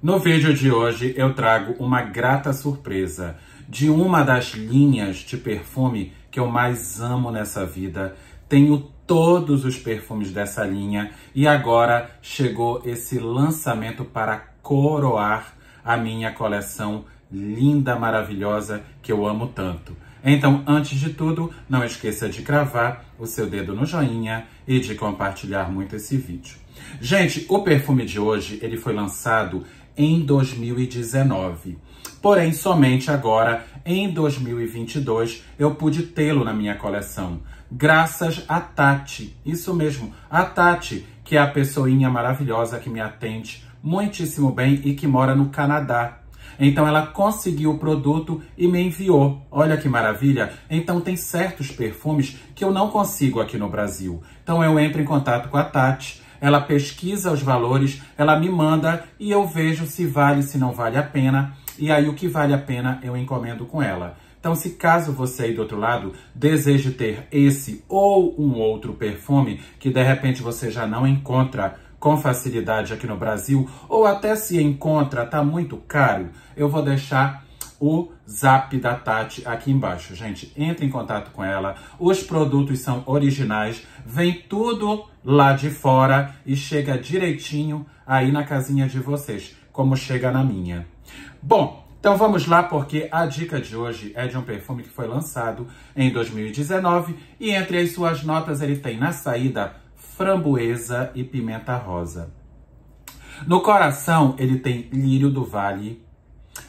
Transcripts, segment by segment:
No vídeo de hoje eu trago uma grata surpresa de uma das linhas de perfume que eu mais amo nessa vida. Tenho todos os perfumes dessa linha e agora chegou esse lançamento para coroar a minha coleção linda, maravilhosa que eu amo tanto. Então, antes de tudo, não esqueça de cravar o seu dedo no joinha e de compartilhar muito esse vídeo. Gente, o perfume de hoje, ele foi lançado em 2019. Porém, somente agora, em 2022, eu pude tê-lo na minha coleção. Graças a Tati, isso mesmo, a Tati, que é a pessoinha maravilhosa que me atende muitíssimo bem e que mora no Canadá. Então ela conseguiu o produto e me enviou. Olha que maravilha! Então tem certos perfumes que eu não consigo aqui no Brasil. Então eu entro em contato com a Tati ela pesquisa os valores, ela me manda e eu vejo se vale, se não vale a pena. E aí o que vale a pena eu encomendo com ela. Então, se caso você aí do outro lado deseje ter esse ou um outro perfume que de repente você já não encontra com facilidade aqui no Brasil, ou até se encontra, tá muito caro, eu vou deixar o zap da Tati aqui embaixo. Gente, entre em contato com ela. Os produtos são originais, vem tudo lá de fora e chega direitinho aí na casinha de vocês, como chega na minha. Bom, então vamos lá, porque a dica de hoje é de um perfume que foi lançado em 2019 e entre as suas notas ele tem na saída framboesa e pimenta rosa. No coração ele tem lírio do vale,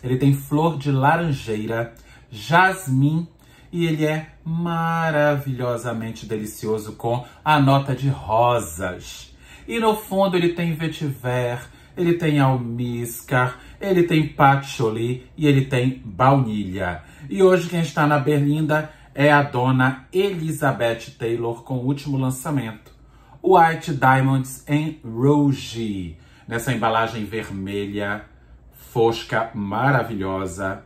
ele tem flor de laranjeira, jasmim e ele é maravilhosamente delicioso com a nota de rosas. E no fundo ele tem vetiver, ele tem almíscar, ele tem patchouli e ele tem baunilha. E hoje quem está na Berlinda é a dona Elizabeth Taylor com o último lançamento, White Diamonds em Rouge, nessa embalagem vermelha fosca maravilhosa,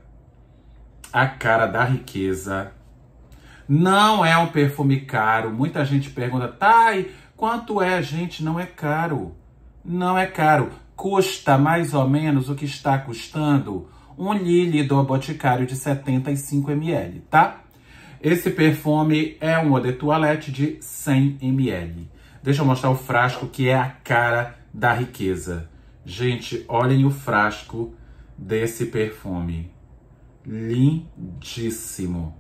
a cara da riqueza. Não é um perfume caro. Muita gente pergunta, Thay, quanto é? Gente, não é caro. Não é caro. Custa mais ou menos o que está custando um Lily do Boticário de 75 ml, tá? Esse perfume é um eau de toilette de 100 ml. Deixa eu mostrar o frasco que é a cara da riqueza. Gente, olhem o frasco desse perfume. Lindíssimo.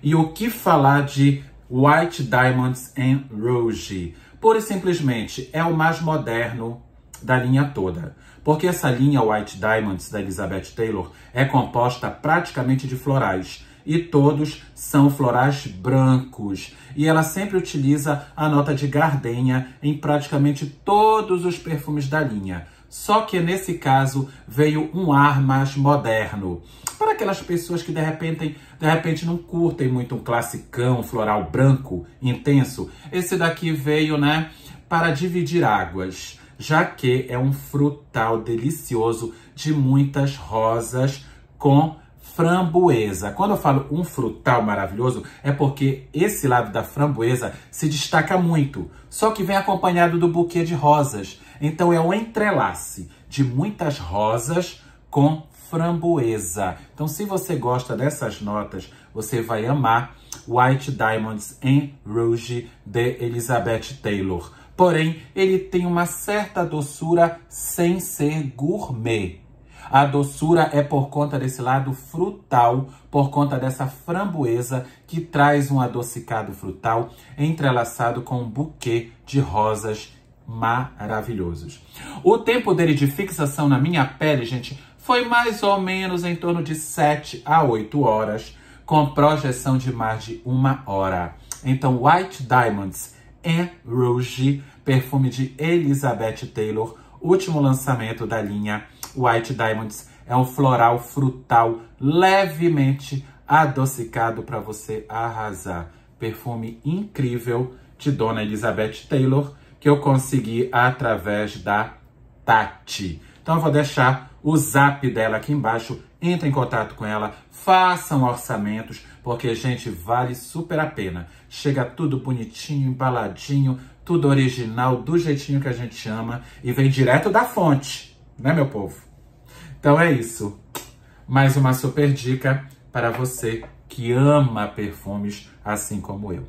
E o que falar de White Diamonds and Rouge? Pura e simplesmente é o mais moderno da linha toda. Porque essa linha White Diamonds da Elizabeth Taylor é composta praticamente de florais e todos são florais brancos. E ela sempre utiliza a nota de gardenia em praticamente todos os perfumes da linha. Só que nesse caso veio um ar mais moderno. Para aquelas pessoas que de repente, de repente não curtem muito um classicão, floral branco, intenso, esse daqui veio, né, para dividir águas, já que é um frutal delicioso de muitas rosas com framboesa. Quando eu falo um frutal maravilhoso, é porque esse lado da framboesa se destaca muito, só que vem acompanhado do buquê de rosas. Então é o entrelace de muitas rosas com framboesa. Então, se você gosta dessas notas, você vai amar White Diamonds em Rouge de Elizabeth Taylor. Porém, ele tem uma certa doçura sem ser gourmet. A doçura é por conta desse lado frutal, por conta dessa framboesa que traz um adocicado frutal entrelaçado com um buquê de rosas maravilhosos. O tempo dele de fixação na minha pele, gente, foi mais ou menos em torno de 7 a 8 horas, com projeção de mais de uma hora. Então, White Diamonds é Rouge, perfume de Elizabeth Taylor, último lançamento da linha White Diamonds. É um floral frutal levemente adocicado para você arrasar. Perfume incrível de Dona Elizabeth Taylor, que eu consegui através da Tati. Então eu vou deixar o zap dela aqui embaixo, entre em contato com ela, façam orçamentos, porque, gente, vale super a pena. Chega tudo bonitinho, embaladinho, tudo original, do jeitinho que a gente ama e vem direto da fonte, né, meu povo? Então é isso. Mais uma super dica para você que ama perfumes assim como eu.